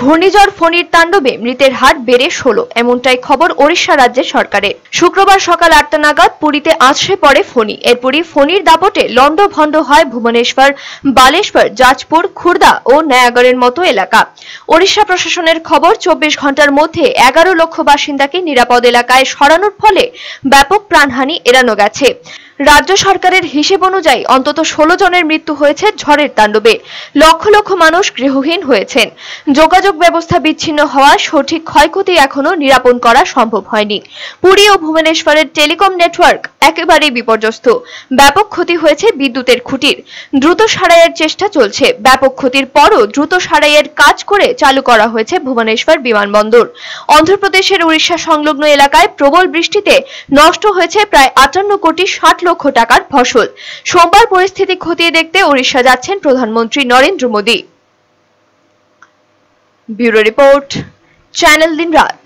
ঘূর্ণিঝড় ফণীর তাণ্ডবে মৃতের হার বেড়ে ষোলো এমনটাই খবর ওড়িশা রাজ্যের সরকারের শুক্রবার সকাল আটটা নাগাদ পুরীতে আছড়ে পড়ে ফণী এরপরই ফণীর দাপটে লন্ড ভণ্ড হয় ভুবনেশ্বর বালেশ্বর যাজপুর খুর্দা ও নয়াগড়ের মতো এলাকা ওড়িশা প্রশাসনের খবর চব্বিশ ঘন্টার মধ্যে এগারো লক্ষ বাসিন্দাকে নিরাপদ এলাকায় সরানোর ফলে ব্যাপক প্রাণহানি এড়ানো গেছে রাজ্য সরকারের হিসেব অনুযায়ী অন্তত ষোলো জনের মৃত্যু হয়েছে ঝড়ের তাণ্ডবে লক্ষ লক্ষ মানুষ গৃহহীন হয়েছেন যোগাযোগ ব্যবস্থা বিচ্ছিন্ন হওয়া সঠিক ক্ষয়ক্ষতি এখনো নিরাপণ করা সম্ভব হয়নি পুরী ও ভুবনেশ্বরের টেলিকম নেটওয়ার্ক একেবারেই বিপর্যস্ত ব্যাপক ক্ষতি হয়েছে বিদ্যুতের খুঁটির দ্রুত সারাইয়ের চেষ্টা চলছে ব্যাপক ক্ষতির পরও দ্রুত সারাইয়ের কাজ করে চালু করা হয়েছে ভুবনেশ্বর বিমানবন্দর অন্ধ্রপ্রদেশের উড়িষ্যা সংলগ্ন এলাকায় প্রবল বৃষ্টিতে নষ্ট হয়েছে প্রায় আটান্ন কোটি ষাট লক্ষ টাকার ফসল সোমবার পরিস্থিতি খতিয়ে দেখতে ওড়িশা যাচ্ছেন প্রধানমন্ত্রী Narendra Modi bureau report channel দিন রাত